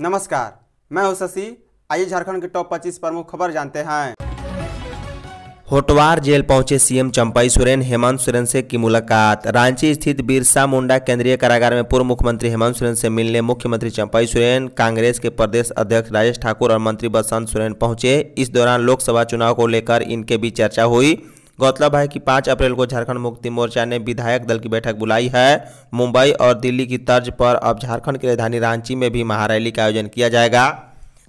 नमस्कार मैं हूं शशि आइए झारखंड के टॉप 25 प्रमुख खबर जानते हैं होटवार जेल पहुंचे सीएम चंपाई सोरेन हेमंत सोरेन से की मुलाकात रांची स्थित बिरसा मुंडा केंद्रीय कारागार में पूर्व मुख्यमंत्री हेमंत सोरेन से मिलने मुख्यमंत्री चंपाई सोरेन कांग्रेस के प्रदेश अध्यक्ष राजेश ठाकुर और मंत्री बसंत सोरेन पहुंचे इस दौरान लोकसभा चुनाव को लेकर इनके बीच चर्चा हुई गौरतलब है कि पाँच अप्रैल को झारखंड मुक्ति मोर्चा ने विधायक दल की बैठक बुलाई है मुंबई और दिल्ली की तर्ज पर अब झारखंड की राजधानी रांची में भी महारैली का आयोजन किया जाएगा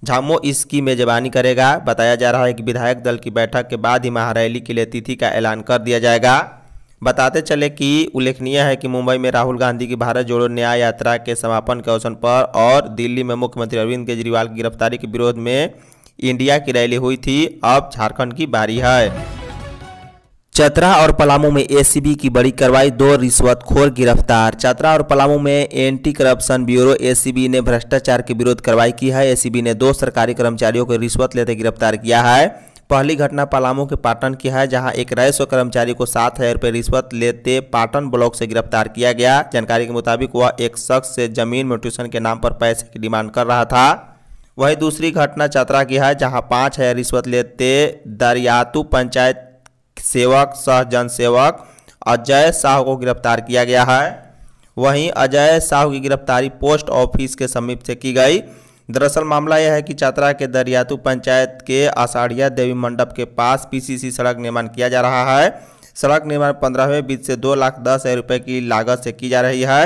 झामो इसकी मेजबानी करेगा बताया जा रहा है कि विधायक दल की बैठक के बाद ही महारैली के लिए तिथि का ऐलान कर दिया जाएगा बताते चले कि उल्लेखनीय है कि मुंबई में राहुल गांधी की भारत जोड़ो न्याय यात्रा के समापन के अवसर पर और दिल्ली में मुख्यमंत्री अरविंद केजरीवाल की गिरफ्तारी के विरोध में इंडिया की रैली हुई थी अब झारखंड की बारी है चतरा और पलामू में एसीबी की बड़ी कार्रवाई दो रिश्वतखोर गिरफ्तार चतरा और पलामू में एंटी करप्शन ब्यूरो एसीबी ने भ्रष्टाचार के विरोध कार्रवाई की है एसीबी ने दो सरकारी कर्मचारियों को रिश्वत लेते गिरफ्तार किया है पहली घटना पलामू के पाटन की है जहां एक राय और कर्मचारी को सात हजार रुपये रिश्वत लेते पाटन ब्लॉक से गिरफ्तार किया गया जानकारी के मुताबिक वह एक शख्स से जमीन में ट्यूशन के नाम पर पैसे की डिमांड कर रहा था वही दूसरी घटना चतरा की है जहां पाँच हजार रिश्वत लेते दरियातू पंचायत सेवक शाहजन सेवक अजय शाह को गिरफ्तार किया गया है वहीं अजय साहू की गिरफ्तारी पोस्ट ऑफिस के समीप से की गई दरअसल मामला यह है कि चतरा के दरियातू पंचायत के आषाढ़िया देवी मंडप के पास पीसीसी सड़क निर्माण किया जा रहा है सड़क निर्माण पंद्रहवें बीच से दो लाख दस हज़ार रुपये की लागत से की जा रही है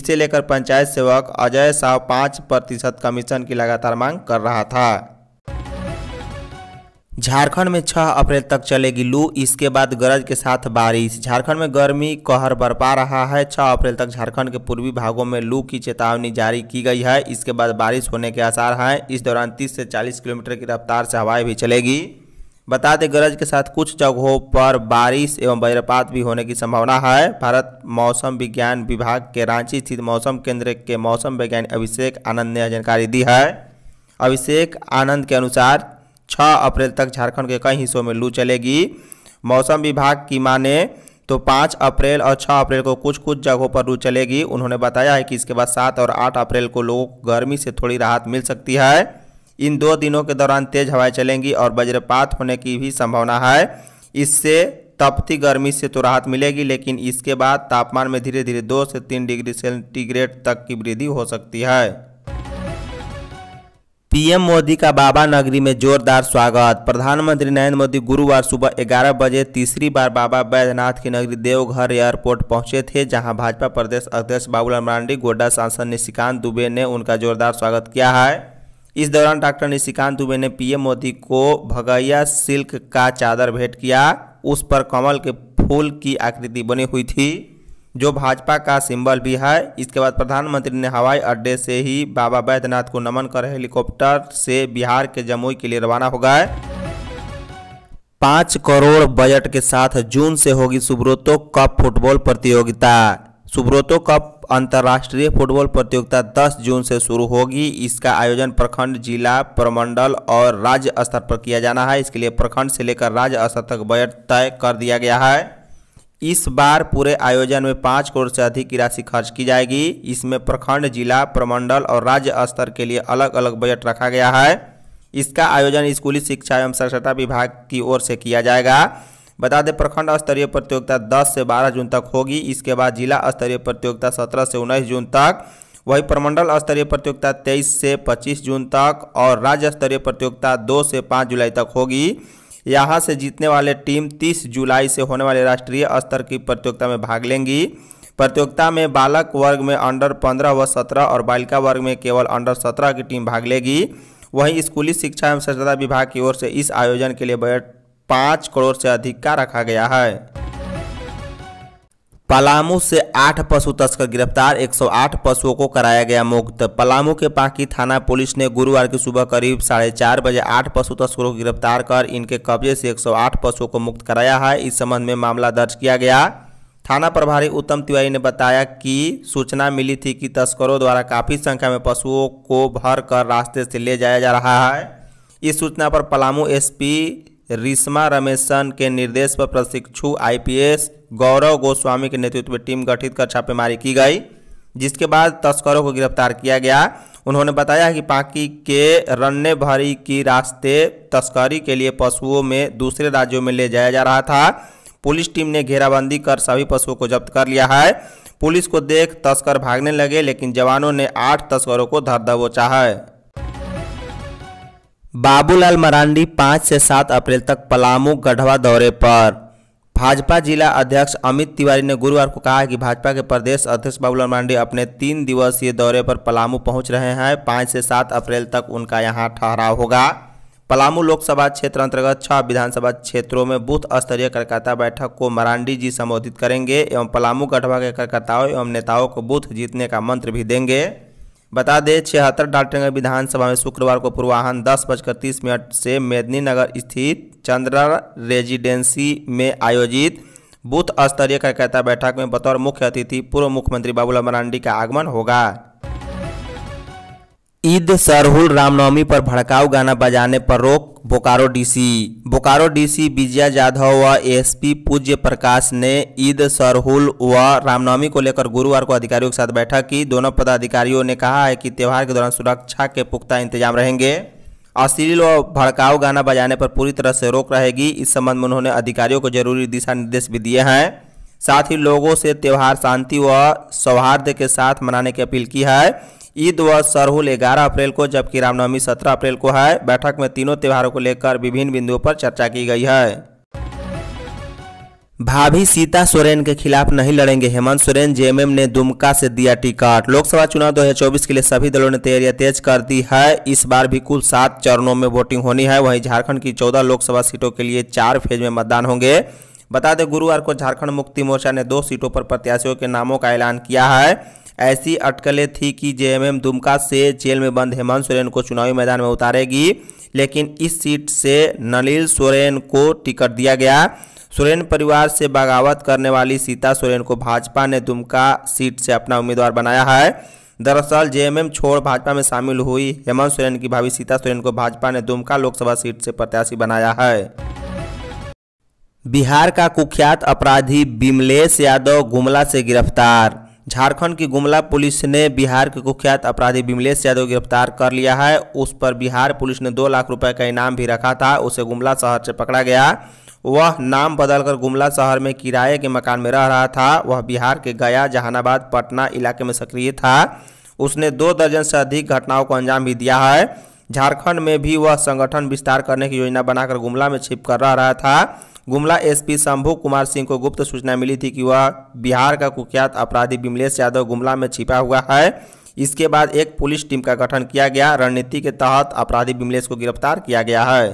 इसे लेकर पंचायत सेवक अजय साहू पाँच प्रतिशत कमीशन की लगातार मांग कर रहा था झारखंड में 6 अप्रैल तक चलेगी लू इसके बाद गरज के साथ बारिश झारखंड में गर्मी कहर बरपा रहा है 6 अप्रैल तक झारखंड के पूर्वी भागों में लू की चेतावनी जारी की गई है इसके बाद बारिश होने के आसार हैं इस दौरान 30 से 40 किलोमीटर की रफ्तार से हवाएं भी चलेगी बता दें गरज के साथ कुछ जगहों पर बारिश एवं वज्रपात भी होने की संभावना है भारत मौसम विज्ञान विभाग के रांची स्थित मौसम केंद्र के मौसम वैज्ञानिक अभिषेक आनंद ने जानकारी दी है अभिषेक आनंद के अनुसार छः अप्रैल तक झारखंड के कई हिस्सों में लू चलेगी मौसम विभाग की माने तो पाँच अप्रैल और छः अप्रैल को कुछ कुछ जगहों पर लू चलेगी उन्होंने बताया है कि इसके बाद सात और आठ अप्रैल को लोगों को गर्मी से थोड़ी राहत मिल सकती है इन दो दिनों के दौरान तेज हवाएं चलेंगी और वज्रपात होने की भी संभावना है इससे तपती गर्मी से तो राहत मिलेगी लेकिन इसके बाद तापमान में धीरे धीरे दो से तीन डिग्री सेंटीग्रेड तक की वृद्धि हो सकती है पीएम मोदी का बाबा नगरी में जोरदार स्वागत प्रधानमंत्री नरेंद्र मोदी गुरुवार सुबह 11 बजे तीसरी बार बाबा बैद्यनाथ की नगरी देवघर एयरपोर्ट पहुंचे थे जहां भाजपा प्रदेश अध्यक्ष बाबूलाल मरांडी गोड्डा सांसद निशिकांत दुबे ने उनका जोरदार स्वागत किया है इस दौरान डॉक्टर निशिकांत दुबे ने पीएम मोदी को भगैया सिल्क का चादर भेंट किया उस पर कमल के फूल की आकृति बनी हुई थी जो भाजपा का सिंबल भी है इसके बाद प्रधानमंत्री ने हवाई अड्डे से ही बाबा बैद्यनाथ को नमन कर हेलीकॉप्टर से बिहार के जमुई के लिए रवाना हो गए पाँच करोड़ बजट के साथ जून से होगी सुब्रोतो कप फुटबॉल प्रतियोगिता सुब्रोतो कप अंतर्राष्ट्रीय फुटबॉल प्रतियोगिता 10 जून से शुरू होगी इसका आयोजन प्रखंड जिला प्रमंडल और राज्य स्तर पर किया जाना है इसके लिए प्रखंड से लेकर राज्य स्तर तक बजट तय कर दिया गया है इस बार पूरे आयोजन में पाँच करोड़ से अधिक की राशि खर्च की जाएगी इसमें प्रखंड जिला प्रमंडल और राज्य स्तर के लिए अलग अलग बजट रखा गया है इसका आयोजन स्कूली शिक्षा एवं साक्षरता विभाग की ओर से किया जाएगा बता दें प्रखंड स्तरीय प्रतियोगिता 10 से 12 जून तक होगी इसके बाद जिला स्तरीय प्रतियोगिता 17 से 19 जून तक वही प्रमंडल स्तरीय प्रतियोगिता 23 से 25 जून तक और राज्य स्तरीय प्रतियोगिता 2 से 5 जुलाई तक होगी यहाँ से जीतने वाले टीम 30 जुलाई से होने वाले राष्ट्रीय स्तर की प्रतियोगिता में भाग लेंगी प्रतियोगिता में बालक वर्ग में अंडर 15 व 17 और बालिका वर्ग में केवल अंडर 17 की टीम भाग लेगी वहीं स्कूली शिक्षा एवं स्वच्छता विभाग की ओर से इस आयोजन के लिए बजट पाँच करोड़ से अधिक का रखा गया है पलामू से आठ पशु तस्कर गिरफ्तार 108 पशुओं को कराया गया मुक्त पलामू के पाकी थाना पुलिस ने गुरुवार की सुबह करीब साढ़े चार बजे आठ पशु तस्करों को गिरफ्तार कर इनके कब्जे से 108 पशुओं को मुक्त कराया है इस संबंध में मामला दर्ज किया गया थाना प्रभारी उत्तम तिवारी ने बताया कि सूचना मिली थी कि तस्करों द्वारा काफ़ी संख्या में पशुओं को भर कर रास्ते से ले जाया जा रहा है इस सूचना पर पलामू एसपी रिश्मा रमेशन के निर्देश पर प्रशिक्षु आईपीएस गौरव गोस्वामी के नेतृत्व में टीम गठित कर छापेमारी की गई जिसके बाद तस्करों को गिरफ्तार किया गया उन्होंने बताया कि पाकी के रन्ने भरी की रास्ते तस्करी के लिए पशुओं में दूसरे राज्यों में ले जाया जा रहा था पुलिस टीम ने घेराबंदी कर सभी पशुओं को जब्त कर लिया है पुलिस को देख तस्कर भागने लगे लेकिन जवानों ने आठ तस्करों को धर दबोचा है बाबूलाल मरांडी पाँच से सात अप्रैल तक पलामू गढ़वा दौरे पर भाजपा जिला अध्यक्ष अमित तिवारी ने गुरुवार को कहा कि भाजपा के प्रदेश अध्यक्ष बाबूलाल मरांडी अपने तीन दिवसीय दौरे पर पलामू पहुंच रहे हैं पाँच से सात अप्रैल तक उनका यहां ठहराव होगा पलामू लोकसभा क्षेत्र अंतर्गत छह विधानसभा क्षेत्रों में बूथ स्तरीय कार्यकर्ता बैठक को मरांडी जी संबोधित करेंगे एवं पलामू गढ़वा के कार्यकर्ताओं एवं नेताओं को बूथ जीतने का मंत्र भी देंगे बता दें छिहत्तर डाल्टनगर विधानसभा में शुक्रवार को पूर्वाहन दस बजकर तीस मिनट से मेदनी नगर स्थित चंद्रा रेजिडेंसी में आयोजित बूथ स्तरीय कार्यकर्ता बैठक में बतौर मुख्य अतिथि पूर्व मुख्यमंत्री बाबूलाल मरांडी का आगमन होगा ईद सरहुल रामनवमी पर भड़काऊ गाना बजाने पर रोक बोकारो डीसी बोकारो डीसी विजया जाधव व एसपी पूज्य प्रकाश ने ईद सरहुल व रामनवमी को लेकर गुरुवार को अधिकारियों के साथ बैठक की दोनों पदाधिकारियों ने कहा है कि त्यौहार के दौरान सुरक्षा के पुख्ता इंतजाम रहेंगे अश्लील व भड़काऊ गाना बजाने पर पूरी तरह से रोक रहेगी इस संबंध में उन्होंने अधिकारियों को जरूरी दिशा निर्देश भी दिए हैं साथ ही लोगों से त्यौहार शांति व सौहार्द के साथ मनाने की अपील की है ईद व सरहुल ग्यारह अप्रैल को जबकि रामनवमी सत्रह अप्रैल को है बैठक में तीनों त्योहारों को लेकर विभिन्न बिंदुओं पर चर्चा की गई है भाभी सीता सोरेन के खिलाफ नहीं लड़ेंगे हेमंत सोरेन जेएमएम ने दुमका से दिया टिकट लोकसभा चुनाव 2024 के लिए सभी दलों ने तैयारियां तेज कर दी है इस बार भी कुल सात चरणों में वोटिंग होनी है वहीं झारखंड की चौदह लोकसभा सीटों के लिए चार फेज में मतदान होंगे बता दें गुरुवार को झारखंड मुक्ति मोर्चा ने दो सीटों पर प्रत्याशियों के नामों का ऐलान किया है ऐसी अटकलें थी कि जेएमएम दुमका से जेल में बंद हेमंत सोरेन को चुनावी मैदान में उतारेगी लेकिन इस सीट से नलिल सोरेन को टिकट दिया गया सोरेन परिवार से बगावत करने वाली सीता सोरेन को भाजपा ने दुमका सीट से अपना उम्मीदवार बनाया है दरअसल जेएमएम छोड़ भाजपा में शामिल हुई हेमंत सोरेन की भाभी सीता सोरेन को भाजपा ने दुमका लोकसभा सीट से प्रत्याशी बनाया है बिहार का कुख्यात अपराधी बिमलेश यादव गुमला से गिरफ्तार झारखंड की गुमला पुलिस ने बिहार के कुख्यात अपराधी विमलेश यादव गिरफ्तार कर लिया है उस पर बिहार पुलिस ने दो लाख रुपए का इनाम भी रखा था उसे गुमला शहर से पकड़ा गया वह नाम बदलकर गुमला शहर में किराए के मकान में रह रहा था वह बिहार के गया जहानाबाद पटना इलाके में सक्रिय था उसने दो दर्जन से अधिक घटनाओं को अंजाम भी दिया है झारखंड में भी वह संगठन विस्तार करने की योजना बनाकर गुमला में छिप कर रह रहा था गुमला एसपी शंभू कुमार सिंह को गुप्त सूचना मिली थी कि वह बिहार का कुख्यात अपराधी बिमलेश यादव गुमला में छिपा हुआ है इसके बाद एक पुलिस टीम का गठन किया गया रणनीति के तहत अपराधी बिमलेश को गिरफ्तार किया गया है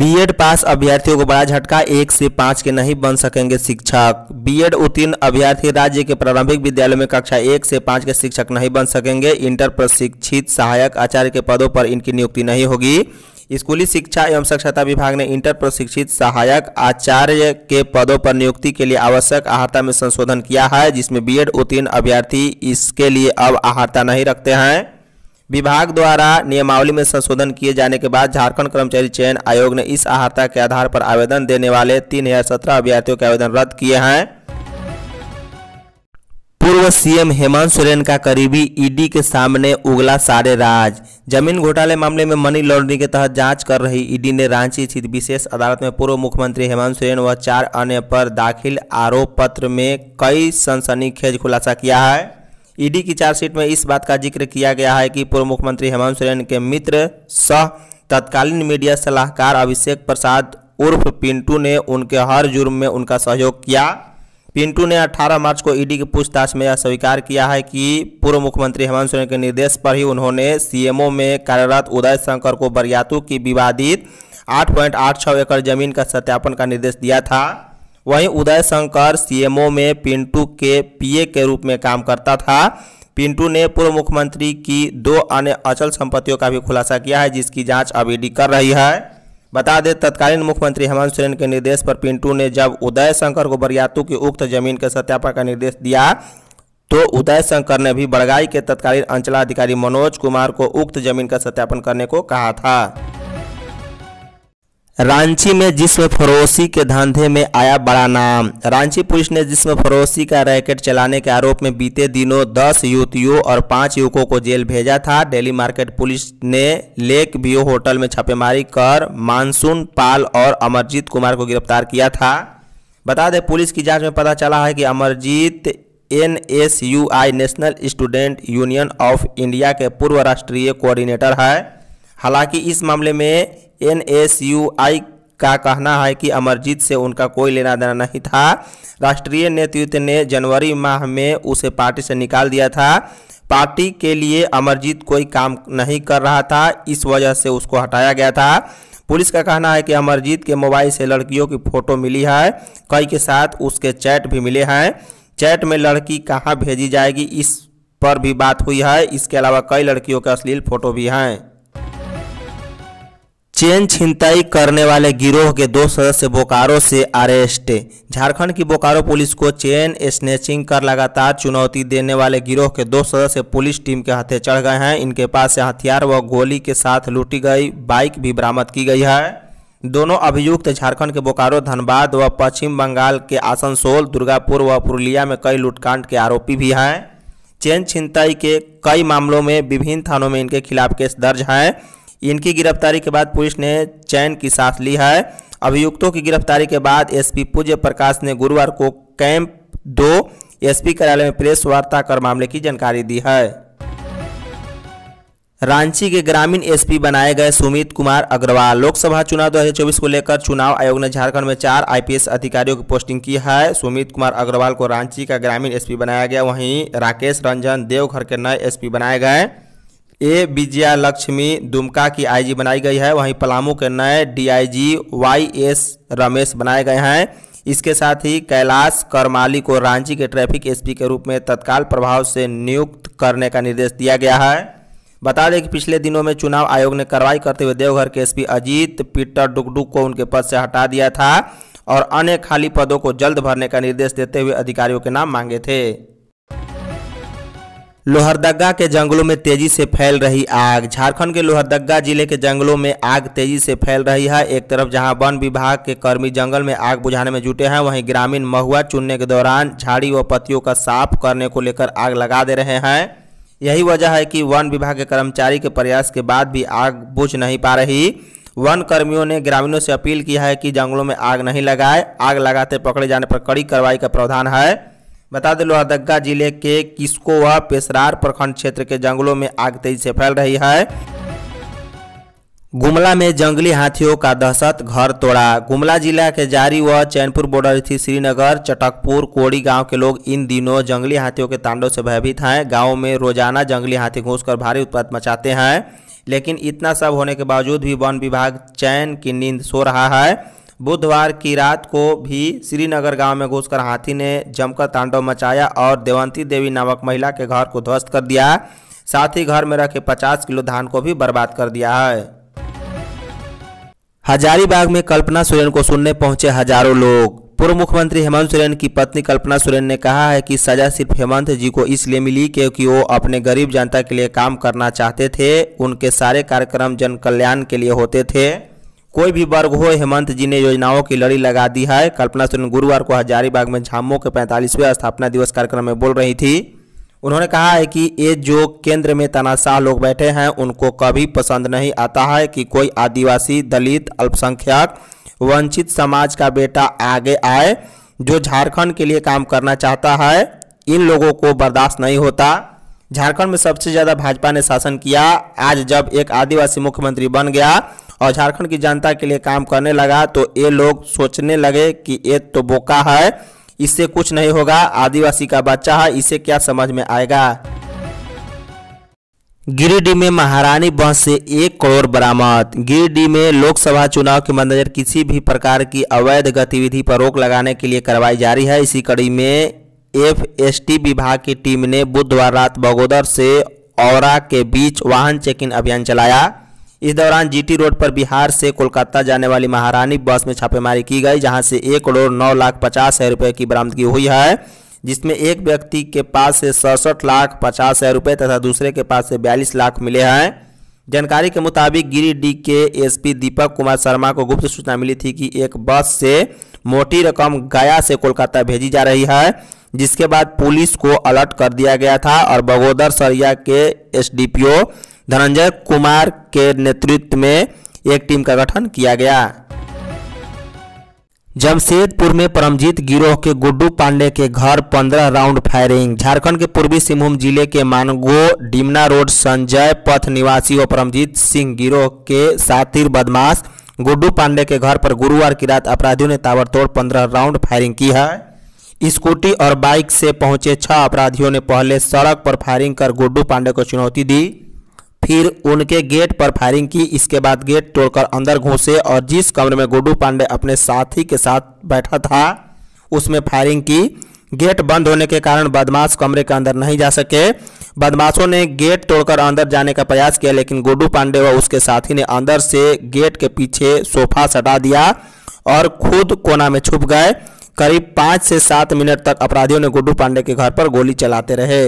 बीएड पास अभ्यर्थियों को बड़ा झटका एक से पाँच के नहीं बन सकेंगे शिक्षक बीएड उत्तीर्ण अभ्यर्थी राज्य के प्रारंभिक विद्यालयों में कक्षा एक से पाँच के शिक्षक नहीं बन सकेंगे इंटर प्रशिक्षित सहायक आचार्य के पदों पर इनकी नियुक्ति नहीं होगी स्कूली शिक्षा एवं साक्षरता विभाग ने इंटर प्रशिक्षित सहायक आचार्य के पदों पर नियुक्ति के लिए आवश्यक आहता में संशोधन किया है जिसमें बी एड उत्तीर्ण अभ्यर्थी इसके लिए अब आहता नहीं रखते हैं विभाग द्वारा नियमावली में संशोधन किए जाने के बाद झारखंड कर्मचारी चयन आयोग ने इस आहता के आधार पर आवेदन देने वाले तीन अभ्यर्थियों के आवेदन रद्द किए हैं पूर्व सीएम हेमंत सोरेन का करीबी ईडी के सामने उगला सारे राज जमीन घोटाले मामले में मनी लॉन्ड्रिंग के तहत जांच कर रही ईडी ने रांची स्थित विशेष अदालत में पूर्व मुख्यमंत्री हेमंत सोरेन व चार अन्य पर दाखिल आरोप पत्र में कई सनसनीखेज खुलासा किया है ईडी की चार्जशीट में इस बात का जिक्र किया गया है कि पूर्व मुख्यमंत्री हेमंत सोरेन के मित्र सह तत्कालीन मीडिया सलाहकार अभिषेक प्रसाद उर्फ पिंटू ने उनके हर जुर्म में उनका सहयोग किया पिंटू ने 18 मार्च को ईडी की पूछताछ में यह स्वीकार किया है कि पूर्व मुख्यमंत्री हेमंत सोरेन के निर्देश पर ही उन्होंने सीएमओ में कार्यरत उदय शंकर को बरियातू की विवादित 8.86 एकड़ जमीन का सत्यापन का निर्देश दिया था वहीं उदय शंकर सीएमओ में पिंटू के पीए के रूप में काम करता था पिंटू ने पूर्व मुख्यमंत्री की दो अन्य अचल संपत्तियों का भी खुलासा किया है जिसकी जाँच अब ईडी कर रही है बता दें तत्कालीन मुख्यमंत्री हेमंत सोरेन के निर्देश पर पिंटू ने जब उदय शंकर को बरियातू की उक्त जमीन के सत्यापन का निर्देश दिया तो उदय शंकर ने भी बड़गाई के तत्कालीन अंचलाधिकारी मनोज कुमार को उक्त जमीन का सत्यापन करने को कहा था रांची में जिसम फरोशी के धंधे में आया बड़ा नाम रांची पुलिस ने जिसम फरोशी का रैकेट चलाने के आरोप में बीते दिनों 10 युवतियों और 5 युवकों को जेल भेजा था डेली मार्केट पुलिस ने लेक व्यू होटल में छापेमारी कर मानसून पाल और अमरजीत कुमार को गिरफ्तार किया था बता दें पुलिस की जाँच में पता चला है कि Amarjeet N S U I National Student Union of India के पूर्व राष्ट्रीय कोऑर्डिनेटर है हालांकि इस मामले में आई का कहना है कि अमरजीत से उनका कोई लेना देना नहीं था राष्ट्रीय नेतृत्व ने जनवरी माह में उसे पार्टी से निकाल दिया था पार्टी के लिए अमरजीत कोई काम नहीं कर रहा था इस वजह से उसको हटाया गया था पुलिस का कहना है कि अमरजीत के मोबाइल से लड़कियों की फ़ोटो मिली है कई के साथ उसके चैट भी मिले हैं चैट में लड़की कहाँ भेजी जाएगी इस पर भी बात हुई है इसके अलावा कई लड़कियों के अश्लील फ़ोटो भी हैं चेन छिनताई करने वाले गिरोह के दो सदस्य बोकारो से अरेस्ट झारखंड की बोकारो पुलिस को चेन स्नेचिंग कर लगातार चुनौती देने वाले गिरोह के दो सदस्य पुलिस टीम के हाथे चढ़ गए हैं इनके पास से हथियार व गोली के साथ लूटी गई बाइक भी बरामद की गई है दोनों अभियुक्त झारखंड के बोकारो धनबाद व पश्चिम बंगाल के आसनसोल दुर्गापुर व पुरुलिया में कई लूटकांड के आरोपी भी हैं चेन छिनताई के कई मामलों में विभिन्न थानों में इनके खिलाफ केस दर्ज हैं इनकी गिरफ्तारी के बाद पुलिस ने चैन की सांस ली है अभियुक्तों की गिरफ्तारी के बाद एसपी पूज्य प्रकाश ने गुरुवार को कैंप दो एसपी कार्यालय में प्रेस वार्ता कर मामले की जानकारी दी है रांची के ग्रामीण एसपी बनाए गए सुमित कुमार अग्रवाल लोकसभा चुनाव 2024 को लेकर चुनाव आयोग ने झारखंड में चार आईपीएस अधिकारियों की पोस्टिंग की है सुमित कुमार अग्रवाल को रांची का ग्रामीण एसपी बनाया गया वहीं राकेश रंजन देवघर के नए एसपी बनाए गए ए विजया लक्ष्मी दुमका की आईजी बनाई गई है वहीं पलामू के नए डीआईजी वाई एस रमेश बनाए गए हैं इसके साथ ही कैलाश करमाली को रांची के ट्रैफिक एसपी के रूप में तत्काल प्रभाव से नियुक्त करने का निर्देश दिया गया है बता दें कि पिछले दिनों में चुनाव आयोग ने कार्रवाई करते हुए देवघर के एसपी अजीत पीटर डुगडुग को उनके पद से हटा दिया था और अन्य खाली पदों को जल्द भरने का निर्देश देते हुए अधिकारियों के नाम मांगे थे लोहरदगा के जंगलों में तेजी से फैल रही आग झारखंड के लोहरदगा जिले के जंगलों में आग तेजी से फैल रही है एक तरफ जहां वन विभाग के कर्मी जंगल में आग बुझाने में जुटे हैं वहीं ग्रामीण महुआ चुनने के दौरान झाड़ी व पत्तियों का साफ करने को लेकर आग लगा दे रहे हैं यही वजह है कि वन विभाग के कर्मचारी के प्रयास के बाद भी आग बुझ नहीं पा रही वन कर्मियों ने ग्रामीणों से अपील की है कि जंगलों में आग नहीं लगाए आग लगाते पकड़े जाने पर कड़ी कार्रवाई का प्रावधान है बता दें लोहरदगा जिले के किसको व पेसरार प्रखंड क्षेत्र के जंगलों में आग तेजी से फैल रही है गुमला में जंगली हाथियों का दहशत घर तोड़ा गुमला जिला के जारी व चैनपुर बॉर्डर स्थित श्रीनगर चटकपुर कोड़ी गांव के लोग इन दिनों जंगली हाथियों के तांडव से भयभीत हैं गांव में रोजाना जंगली हाथी घुसकर भारी उत्पात मचाते हैं लेकिन इतना सब होने के बावजूद भी वन विभाग चैन की नींद सो रहा है बुधवार की रात को भी श्रीनगर गांव में घुसकर हाथी ने जमकर तांडव मचाया और देवंती देवी नामक महिला के घर को ध्वस्त कर दिया साथ ही घर में रखे 50 किलो धान को भी बर्बाद कर दिया है हजारीबाग में कल्पना सोरेन को सुनने पहुंचे हजारों लोग पूर्व मुख्यमंत्री हेमंत सोरेन की पत्नी कल्पना सोरेन ने कहा है कि सजा सिर्फ हेमंत जी को इसलिए मिली क्योंकि वो अपने गरीब जनता के लिए काम करना चाहते थे उनके सारे कार्यक्रम जन कल्याण के लिए होते थे कोई भी वर्ग हो हेमंत जी ने योजनाओं की लड़ी लगा दी है कल्पना सोरेन गुरुवार को हजारीबाग में झामो के पैंतालीसवें स्थापना दिवस कार्यक्रम में बोल रही थी उन्होंने कहा है कि ये जो केंद्र में तनाशाह लोग बैठे हैं उनको कभी पसंद नहीं आता है कि कोई आदिवासी दलित अल्पसंख्यक वंचित समाज का बेटा आगे आए जो झारखंड के लिए काम करना चाहता है इन लोगों को बर्दाश्त नहीं होता झारखंड में सबसे ज़्यादा भाजपा ने शासन किया आज जब एक आदिवासी मुख्यमंत्री बन गया और झारखंड की जनता के लिए काम करने लगा तो ये लोग सोचने लगे कि ये तो बोका है इससे कुछ नहीं होगा आदिवासी का बच्चा है इसे क्या समझ में आएगा गिरिडीह में महारानी बस से एक करोड़ बरामद गिरिडीह में लोकसभा चुनाव के मद्देनजर किसी भी प्रकार की अवैध गतिविधि पर रोक लगाने के लिए कार्रवाई जारी है इसी कड़ी में टी विभाग की टीम ने बुधवार रात बगोदर से और के बीच वाहन चेकिंग अभियान चलाया इस दौरान जीटी रोड पर बिहार से कोलकाता जाने वाली महारानी बस में छापेमारी की गई जहां से एक करोड़ नौ लाख पचास हजार रुपये की बरामदगी हुई है जिसमें एक व्यक्ति के पास से सड़सठ लाख पचास हजार रुपये तथा दूसरे के पास से बयालीस लाख मिले हैं जानकारी के मुताबिक गिरिडीह के एसपी दीपक कुमार शर्मा को गुप्त सूचना मिली थी कि एक बस से मोटी रकम गया से कोलकाता भेजी जा रही है जिसके बाद पुलिस को अलर्ट कर दिया गया था और बगोदर सरिया के एसडीपीओ धनंजय कुमार के नेतृत्व में एक टीम का गठन किया गया जमशेदपुर में परमजीत गिरोह के गुड्डू पांडे के घर 15 राउंड फायरिंग झारखंड के पूर्वी सिंहभूम जिले के मानगो डिमना रोड संजय पथ निवासी और परमजीत सिंह गिरोह के सातिर बदमाश गुड्डू पांडे के घर पर गुरुवार की रात अपराधियों ने ताबड़तोड़ 15 राउंड फायरिंग की है स्कूटी और बाइक से पहुंचे छह अपराधियों ने पहले सड़क पर फायरिंग कर गुड्डू पांडे को चुनौती दी फिर उनके गेट पर फायरिंग की इसके बाद गेट तोड़कर अंदर घुसे और जिस कमरे में गोडू पांडे अपने साथी के साथ बैठा था उसमें फायरिंग की गेट बंद होने के कारण बदमाश कमरे के अंदर नहीं जा सके बदमाशों ने गेट तोड़कर अंदर जाने का प्रयास किया लेकिन गोडू पांडे व उसके साथी ने अंदर से गेट के पीछे सोफा सटा दिया और खुद कोना में छुप गए करीब पाँच से सात मिनट तक अपराधियों ने गुड्डू पांडे के घर पर गोली चलाते रहे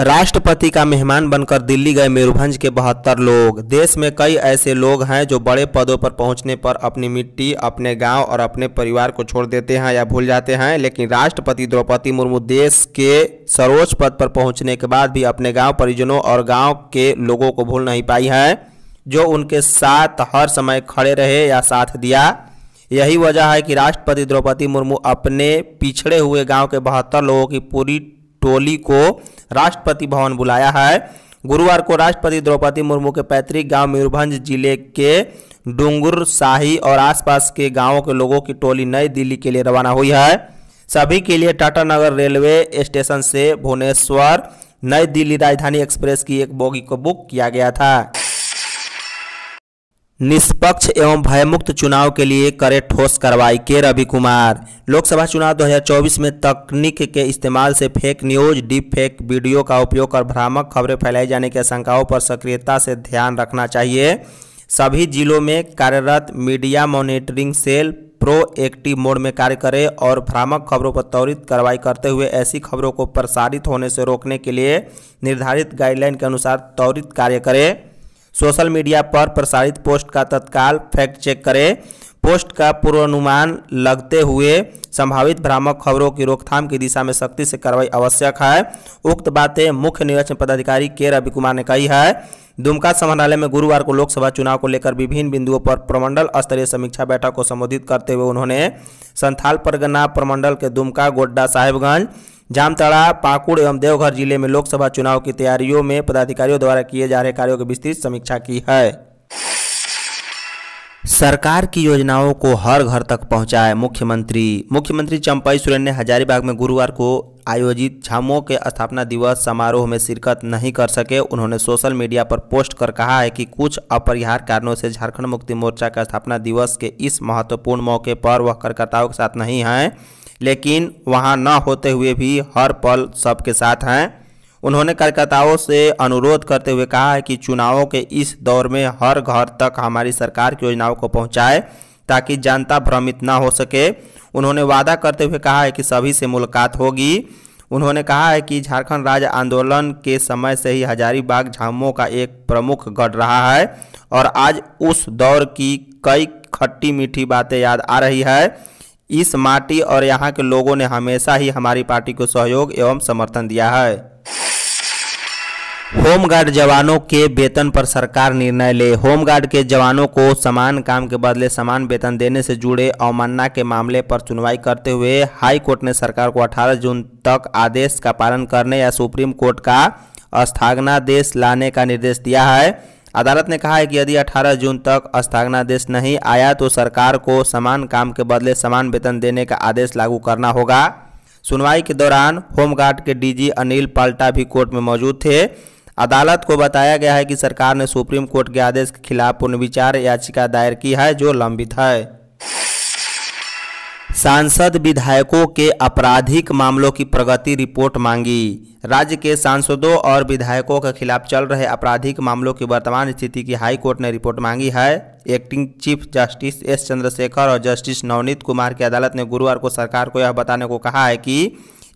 राष्ट्रपति का मेहमान बनकर दिल्ली गए मेरूभंज के बहत्तर लोग देश में कई ऐसे लोग हैं जो बड़े पदों पर पहुंचने पर अपनी मिट्टी अपने गांव और अपने परिवार को छोड़ देते हैं या भूल जाते हैं लेकिन राष्ट्रपति द्रौपदी मुर्मू देश के सर्वोच्च पद पर पहुंचने के बाद भी अपने गांव परिजनों और गांव के लोगों को भूल नहीं पाई हैं जो उनके साथ हर समय खड़े रहे या साथ दिया यही वजह है कि राष्ट्रपति द्रौपदी मुर्मू अपने पिछड़े हुए गाँव के बहत्तर लोगों की पूरी टोली को राष्ट्रपति भवन बुलाया है गुरुवार को राष्ट्रपति द्रौपदी मुर्मू के पैतृक गांव मयूरभंज जिले के डूंगुर शाही और आसपास के गांवों के लोगों की टोली नई दिल्ली के लिए रवाना हुई है सभी के लिए टाटानगर रेलवे स्टेशन से भुवनेश्वर नई दिल्ली राजधानी एक्सप्रेस की एक बोगी को बुक किया गया था निष्पक्ष एवं भयमुक्त चुनाव के लिए करे ठोस कार्रवाई के रवि कुमार लोकसभा चुनाव 2024 में तकनीक के इस्तेमाल से fake news deep fake video का उपयोग कर भ्रामक खबरें फैलाई जाने की आशंकाओं पर सक्रियता से ध्यान रखना चाहिए सभी जिलों में कार्यरत media monitoring cell proactive mode में कार्य करें और भ्रामक खबरों पर त्वरित कार्रवाई करते हुए ऐसी खबरों को प्रसारित होने से रोकने के लिए निर्धारित गाइडलाइन के अनुसार त्वरित कार्य करें सोशल मीडिया पर प्रसारित पोस्ट का तत्काल फैक्ट चेक करें पोस्ट का पूर्वानुमान लगते हुए संभावित भ्रामक खबरों की रोकथाम की दिशा में सख्ती से कार्रवाई आवश्यक है उक्त बातें मुख्य निर्वाचन पदाधिकारी के रवि कुमार ने कही है दुमका समाहरणालय में गुरुवार को लोकसभा चुनाव को लेकर विभिन्न बिंदुओं पर प्रमंडल स्तरीय समीक्षा बैठक को संबोधित करते हुए उन्होंने संथाल परगना प्रमंडल के दुमका गोड्डा साहेबगंज जामताड़ा पाकुड़ एवं देवघर जिले में लोकसभा चुनाव की तैयारियों में पदाधिकारियों द्वारा किए जा रहे कार्यों की विस्तृत समीक्षा की है सरकार की योजनाओं को हर घर तक पहुंचाए मुख्यमंत्री मुख्यमंत्री चंपई सुरेन ने हजारीबाग में गुरुवार को आयोजित झामो के स्थापना दिवस समारोह में शिरकत नहीं कर सके उन्होंने सोशल मीडिया पर पोस्ट कर कहा है कि कुछ अपरिहार कारणों से झारखंड मुक्ति मोर्चा का स्थापना दिवस के इस महत्वपूर्ण मौके पर वह कार्यकर्ताओं के साथ नहीं हैं लेकिन वहाँ न होते हुए भी हर पल सबके साथ हैं उन्होंने कार्यकर्ताओं से अनुरोध करते हुए कहा है कि चुनावों के इस दौर में हर घर तक हमारी सरकार की योजनाओं को पहुँचाए ताकि जनता भ्रमित ना हो सके उन्होंने वादा करते हुए कहा है कि सभी से मुलाकात होगी उन्होंने कहा है कि झारखंड राज्य आंदोलन के समय से ही हजारीबाग झामो का एक प्रमुख गढ़ रहा है और आज उस दौर की कई खट्टी मीठी बातें याद आ रही है इस माटी और यहाँ के लोगों ने हमेशा ही हमारी पार्टी को सहयोग एवं समर्थन दिया है होमगार्ड जवानों के वेतन पर सरकार निर्णय ले होमगार्ड के जवानों को समान काम के बदले समान वेतन देने से जुड़े अवमानना के मामले पर सुनवाई करते हुए हाई कोर्ट ने सरकार को 18 जून तक आदेश का पालन करने या सुप्रीम कोर्ट का स्थागनादेश लाने का निर्देश दिया है अदालत ने कहा है कि यदि 18 जून तक स्थगनादेश नहीं आया तो सरकार को समान काम के बदले समान वेतन देने का आदेश लागू करना होगा सुनवाई के दौरान होमगार्ड के डीजी अनिल पाल्टा भी कोर्ट में मौजूद थे अदालत को बताया गया है कि सरकार ने सुप्रीम कोर्ट के आदेश के खिलाफ पुनर्विचार याचिका दायर की है जो लंबित है सांसद विधायकों के आपराधिक मामलों की प्रगति रिपोर्ट मांगी राज्य के सांसदों और विधायकों के खिलाफ चल रहे आपराधिक मामलों की वर्तमान स्थिति की हाई कोर्ट ने रिपोर्ट मांगी है acting chief justice S Chandrashekhar और जस्टिस नवनीत कुमार की अदालत ने गुरुवार को सरकार को यह बताने को कहा है कि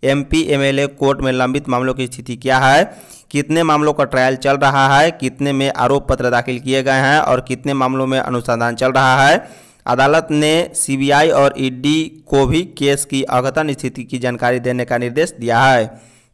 एमपी एमएलए कोर्ट में लंबित मामलों की स्थिति क्या है कितने मामलों का ट्रायल चल रहा है कितने में आरोप पत्र दाखिल किए गए हैं और कितने मामलों में अनुसंधान चल रहा है अदालत ने सीबीआई और ईडी को भी केस की अघतन स्थिति की जानकारी देने का निर्देश दिया है